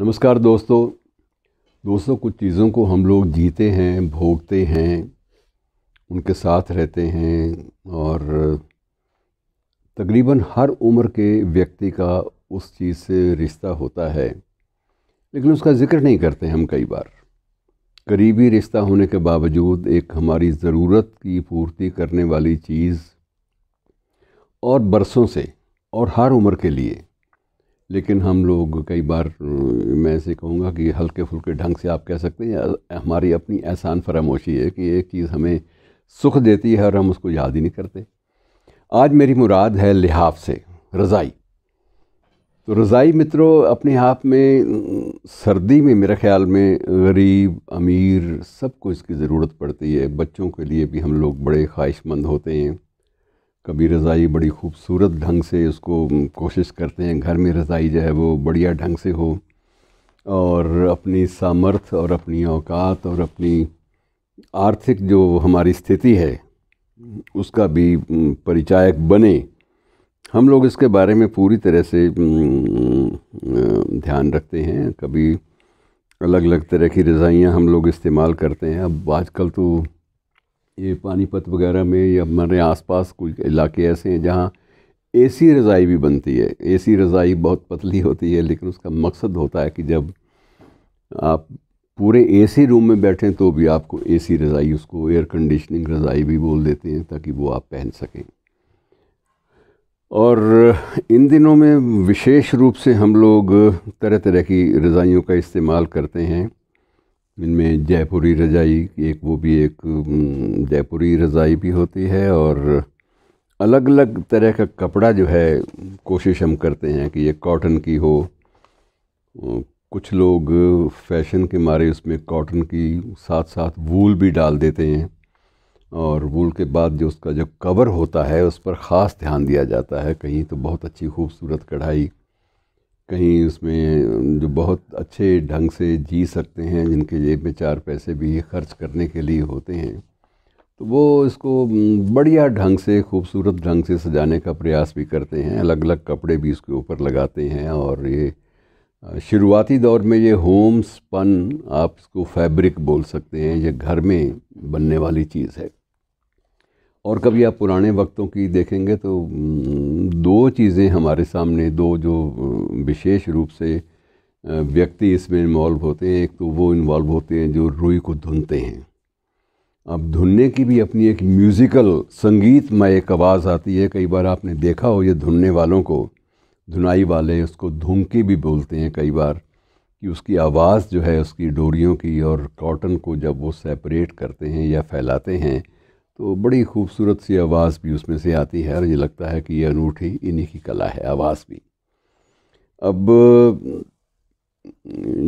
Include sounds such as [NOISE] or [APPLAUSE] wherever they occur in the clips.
नमस्कार दोस्तों दोस्तों कुछ चीज़ों को हम लोग जीते हैं भोगते हैं उनके साथ रहते हैं और तकरीबन हर उम्र के व्यक्ति का उस चीज़ से रिश्ता होता है लेकिन उसका ज़िक्र नहीं करते हम कई बार करीबी रिश्ता होने के बावजूद एक हमारी ज़रूरत की पूर्ति करने वाली चीज़ और बरसों से और हर उम्र के लिए लेकिन हम लोग कई बार मैं ऐसे कहूँगा कि हल्के फुल्के ढंग से आप कह सकते हैं हमारी अपनी एहसान फरामोशी है कि एक चीज़ हमें सुख देती है और हम उसको याद ही नहीं करते आज मेरी मुराद है लिहाफ से रज़ाई तो रज़ाई मित्रों अपने आप में सर्दी में मेरे ख्याल में गरीब अमीर सबको इसकी ज़रूरत पड़ती है बच्चों के लिए भी हम लोग बड़े ख्वाहिशमंद होते हैं कभी रज़ाई बड़ी खूबसूरत ढंग से उसको कोशिश करते हैं घर में रज़ाई जो है वो बढ़िया ढंग से हो और अपनी सामर्थ और अपनी औकात और अपनी आर्थिक जो हमारी स्थिति है उसका भी परिचायक बने हम लोग इसके बारे में पूरी तरह से ध्यान रखते हैं कभी अलग अलग तरह की रज़ाइयाँ हम लोग इस्तेमाल करते हैं अब आजकल तो ये पानीपत वगैरह में या हमारे आसपास कोई इलाके ऐसे हैं जहाँ एसी रज़ाई भी बनती है एसी रज़ाई बहुत पतली होती है लेकिन उसका मकसद होता है कि जब आप पूरे एसी रूम में बैठें तो भी आपको एसी रज़ाई उसको एयर कंडीशनिंग रज़ाई भी बोल देते हैं ताकि वो आप पहन सकें और इन दिनों में विशेष रूप से हम लोग तरह तरह की रज़ाइयों का इस्तेमाल करते हैं इनमें जयपुरी रजाई एक वो भी एक जयपुरी रजाई भी होती है और अलग अलग तरह का कपड़ा जो है कोशिश हम करते हैं कि ये कॉटन की हो कुछ लोग फैशन के मारे उसमें कॉटन की साथ साथ वूल भी डाल देते हैं और वूल के बाद जो उसका जो कवर होता है उस पर ख़ास ध्यान दिया जाता है कहीं तो बहुत अच्छी खूबसूरत कढ़ाई कहीं उसमें जो बहुत अच्छे ढंग से जी सकते हैं जिनके जेब में चार पैसे भी खर्च करने के लिए होते हैं तो वो इसको बढ़िया ढंग से खूबसूरत ढंग से सजाने का प्रयास भी करते हैं अलग अलग कपड़े भी इसके ऊपर लगाते हैं और ये शुरुआती दौर में ये होम स्पन आप इसको फैब्रिक बोल सकते हैं ये घर में बनने वाली चीज़ है और कभी आप पुराने वक्तों की देखेंगे तो दो चीज़ें हमारे सामने दो जो विशेष रूप से व्यक्ति इसमें इन्वॉल्व होते हैं एक तो वो इन्वॉल्व होते हैं जो रुई को धुनते हैं अब धुनने की भी अपनी एक म्यूज़िकल संगीतमय एक आवाज़ आती है कई बार आपने देखा हो ये धुनने वालों को धुनाई वाले उसको धुनके भी बोलते हैं कई बार कि उसकी आवाज़ जो है उसकी डोरियों की और कॉटन को जब वो सेपरेट करते हैं या फैलाते हैं तो बड़ी खूबसूरत सी आवाज़ भी उसमें से आती है और ये लगता है कि ये अनूठी इन्हीं की कला है आवाज़ भी अब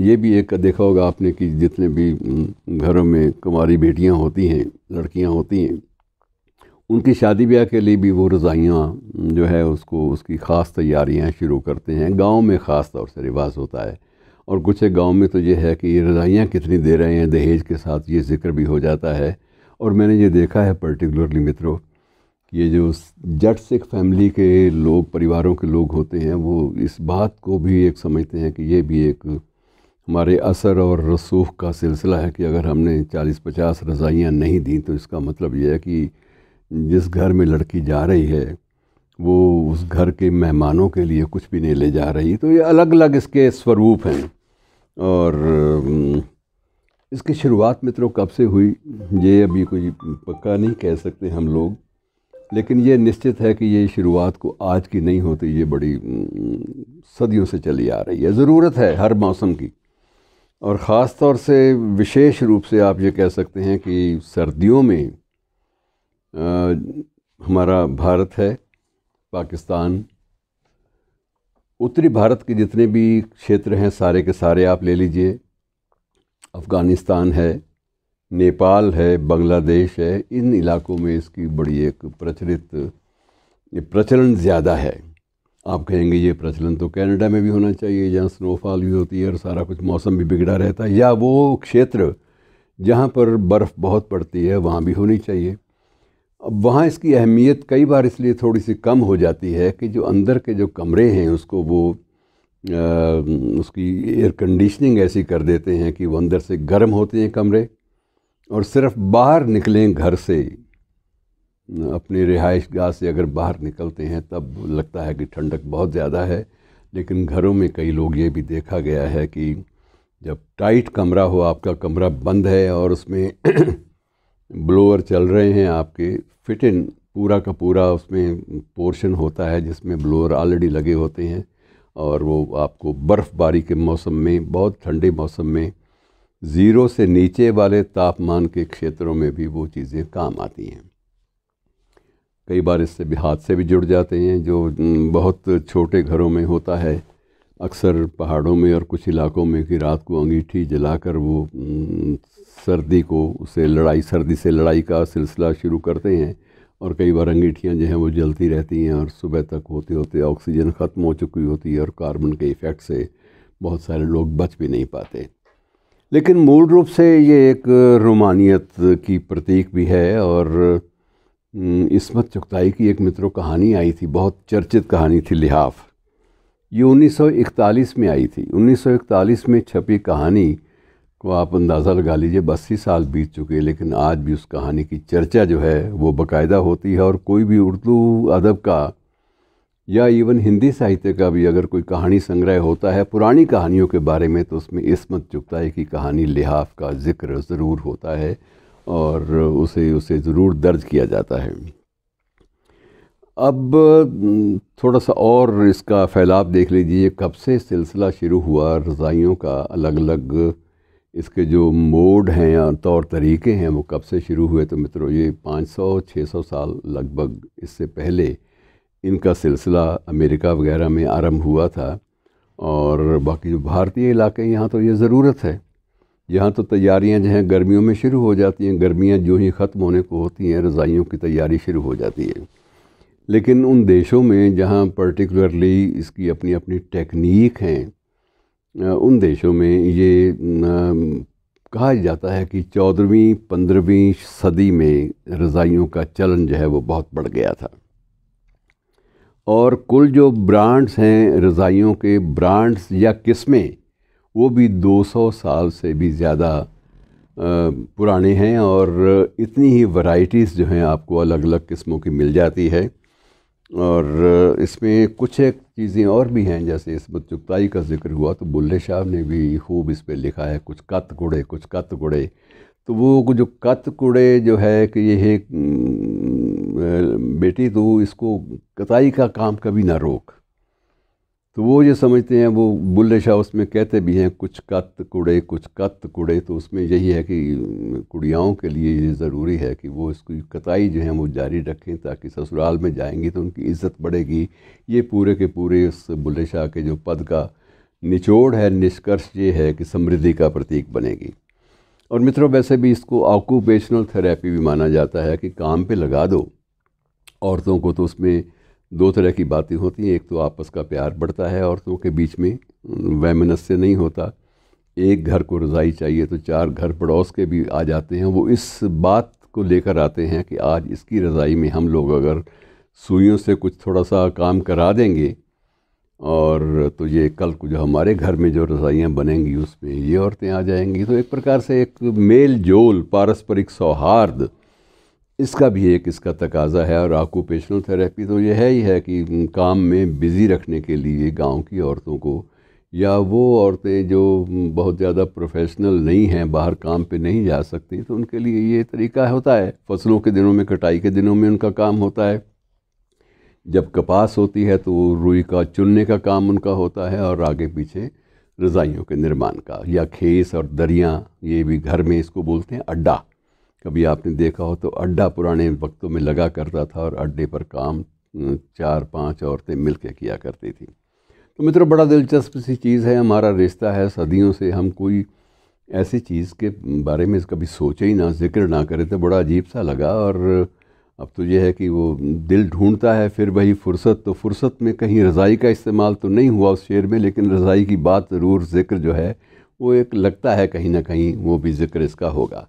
ये भी एक देखा होगा आपने कि जितने भी घरों में कुमारी बेटियां होती हैं लड़कियां होती हैं उनकी शादी ब्याह के लिए भी वो रज़ाइयाँ जो है उसको उसकी ख़ास तैयारियां शुरू करते हैं गांव में ख़ास तौर से रिवाज होता है और कुछ गांव में तो ये है कि ये रज़ाइयाँ कितनी दे रहे हैं दहेज के साथ ये ज़िक्र भी हो जाता है और मैंने ये देखा है पर्टिकुलरली मित्रों ये जो जट सिख फैमिली के लोग परिवारों के लोग होते हैं वो इस बात को भी एक समझते हैं कि ये भी एक हमारे असर और रसूख का सिलसिला है कि अगर हमने 40-50 रज़ाइयाँ नहीं दी तो इसका मतलब यह है कि जिस घर में लड़की जा रही है वो उस घर के मेहमानों के लिए कुछ भी नहीं ले जा रही तो ये अलग अलग इसके स्वरूप हैं और इसकी शुरुआत मित्रों कब से हुई ये अभी कोई पक्का नहीं कह सकते हम लोग लेकिन ये निश्चित है कि ये शुरुआत को आज की नहीं होती तो ये बड़ी सदियों से चली आ रही है ज़रूरत है हर मौसम की और ख़ास तौर से विशेष रूप से आप ये कह सकते हैं कि सर्दियों में आ, हमारा भारत है पाकिस्तान उत्तरी भारत के जितने भी क्षेत्र हैं सारे के सारे आप ले लीजिए अफ़गानिस्तान है नेपाल है बांग्लादेश है इन इलाकों में इसकी बड़ी एक प्रचलित प्रचलन ज़्यादा है आप कहेंगे ये प्रचलन तो कनाडा में भी होना चाहिए जहाँ स्नोफॉल भी होती है और सारा कुछ मौसम भी बिगड़ा रहता है या वो क्षेत्र जहाँ पर बर्फ़ बहुत पड़ती है वहाँ भी होनी चाहिए अब वहाँ इसकी अहमियत कई बार इसलिए थोड़ी सी कम हो जाती है कि जो अंदर के जो कमरे हैं उसको वो उसकी एयर कंडीशनिंग ऐसी कर देते हैं कि वो अंदर से गर्म होते हैं कमरे और सिर्फ बाहर निकलें घर से अपने रिहाइश गाह से अगर बाहर निकलते हैं तब लगता है कि ठंडक बहुत ज़्यादा है लेकिन घरों में कई लोग ये भी देखा गया है कि जब टाइट कमरा हो आपका कमरा बंद है और उसमें ब्लोअर [CLEARS THROAT] चल रहे हैं आपके फिट इन पूरा का पूरा उसमें पोर्शन होता है जिसमें ब्लोअर ऑलरेडी लगे होते हैं और वो आपको बर्फ़बारी के मौसम में बहुत ठंडे मौसम में ज़ीरो से नीचे वाले तापमान के क्षेत्रों में भी वो चीज़ें काम आती हैं कई बार इससे भी हादसे भी जुड़ जाते हैं जो बहुत छोटे घरों में होता है अक्सर पहाड़ों में और कुछ इलाकों में कि रात को अंगीठी जलाकर वो सर्दी को उसे लड़ाई सर्दी से लड़ाई का सिलसिला शुरू करते हैं और कई बार अंगीठियाँ जो हैं वो जलती रहती हैं और सुबह तक होते होते ऑक्सीजन ख़त्म हो चुकी होती है और कार्बन के इफ़ेक्ट से बहुत सारे लोग बच भी नहीं पाते लेकिन मूल रूप से ये एक रोमानियत की प्रतीक भी है और इसमत चुगताई की एक मित्रों कहानी आई थी बहुत चर्चित कहानी थी लिहाफ ये 1941 में आई थी 1941 में छपी कहानी को आप अंदाज़ा लगा लीजिए अस्सी साल बीत चुके हैं लेकिन आज भी उस कहानी की चर्चा जो है वो बाकायदा होती है और कोई भी उर्दू अदब का या इवन हिंदी साहित्य का भी अगर कोई कहानी संग्रह होता है पुरानी कहानियों के बारे में तो उसमें इसमत है कि कहानी लिहाफ का जिक्र ज़रूर होता है और उसे उसे ज़रूर दर्ज किया जाता है अब थोड़ा सा और इसका फैलाव देख लीजिए कब से सिलसिला शुरू हुआ रज़ाइयों का अलग अलग इसके जो मोड हैं या तौर तरीके हैं वो कब से शुरू हुए तो मित्रों ये 500-600 साल लगभग इससे पहले इनका सिलसिला अमेरिका वगैरह में आरंभ हुआ था और बाकी जो भारतीय इलाके यहाँ तो ये ज़रूरत है यहाँ तो तैयारियाँ जो हैं गर्मियों में शुरू हो जाती हैं गर्मियाँ जो ही ख़त्म होने को होती हैं रज़ाइयों की तैयारी शुरू हो जाती है लेकिन उन देशों में जहाँ पर्टिकुलरली इसकी अपनी अपनी टेक्निक हैं उन देशों में ये कहा जाता है कि चौदहवीं पंद्रहवीं सदी में रज़ाइयों का चलन जो है वो बहुत बढ़ गया था और कुल जो ब्रांड्स हैं रज़ाइयों के ब्रांड्स या किस्में वो भी 200 साल से भी ज़्यादा पुराने हैं और इतनी ही वैरायटीज़ जो हैं आपको अलग अलग किस्मों की मिल जाती है और इसमें कुछ एक चीज़ें और भी हैं जैसे इसमें चुगताई का जिक्र हुआ तो बुल्ले शाह ने भी खूब इस पर लिखा है कुछ कत कुड़े कुछ कत कुड़े तो वो जो कत कुड़े जो है कि ये है बेटी तो इसको कताई का काम कभी ना रोक तो वो ये समझते हैं वो बुल्ले शाह उसमें कहते भी हैं कुछ कत कुड़े कुछ कत कुड़े तो उसमें यही है कि कुड़ियाओं के लिए ये ज़रूरी है कि वो इसकी कताई जो है वो जारी रखें ताकि ससुराल में जाएंगी तो उनकी इज़्ज़त बढ़ेगी ये पूरे के पूरे उस बुल्ले शाह के जो पद का निचोड़ है निष्कर्ष ये है कि समृद्धि का प्रतीक बनेगी और मित्रों वैसे भी इसको ऑक्यूपेशनल थेरेपी भी माना जाता है कि काम पे लगा दो औरतों को तो उसमें दो तरह की बातें होती हैं एक तो आपस का प्यार बढ़ता है औरतों के बीच में वैमनस्य नहीं होता एक घर को रज़ाई चाहिए तो चार घर पड़ोस के भी आ जाते हैं वो इस बात को लेकर आते हैं कि आज इसकी रज़ाई में हम लोग अगर सुइयों से कुछ थोड़ा सा काम करा देंगे और तो ये कल को जो हमारे घर में जो रज़ाइयाँ बनेंगी उसमें ये औरतें आ जाएंगी तो एक प्रकार से एक मेल जोल पारस्परिक सौहार्द इसका भी एक इसका तकाजा है और आकोपेशनल थेरेपी तो ये है ही है कि काम में बिज़ी रखने के लिए गांव की औरतों को या वो औरतें जो बहुत ज़्यादा प्रोफेशनल नहीं हैं बाहर काम पे नहीं जा सकती तो उनके लिए ये तरीका होता है फसलों के दिनों में कटाई के दिनों में उनका काम होता है जब कपास होती है तो रुई का चुनने का काम उनका होता है और आगे पीछे रज़ाइयों के निर्माण का या खेस और दरिया ये भी घर में इसको बोलते हैं अड्डा कभी आपने देखा हो तो अड्डा पुराने वक्तों में लगा करता था और अड्डे पर काम चार पांच औरतें मिल के किया करती थी तो मित्रों बड़ा दिलचस्प सी चीज़ है हमारा रिश्ता है सदियों से हम कोई ऐसी चीज़ के बारे में कभी सोचे ही ना जिक्र ना करें तो बड़ा अजीब सा लगा और अब तो यह है कि वो दिल ढूंढता है फिर वही फुर्सत तो फुर्सत में कहीं रज़ाई का इस्तेमाल तो नहीं हुआ उस शेर में लेकिन रज़ाई की बात ज़रूर ज़िक्र जो है वो एक लगता है कहीं ना कहीं वो भी ज़िक्र इसका होगा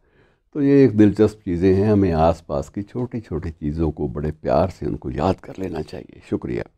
तो ये एक दिलचस्प चीज़ें हैं हमें आसपास की छोटी छोटी चीज़ों को बड़े प्यार से उनको याद कर लेना चाहिए शुक्रिया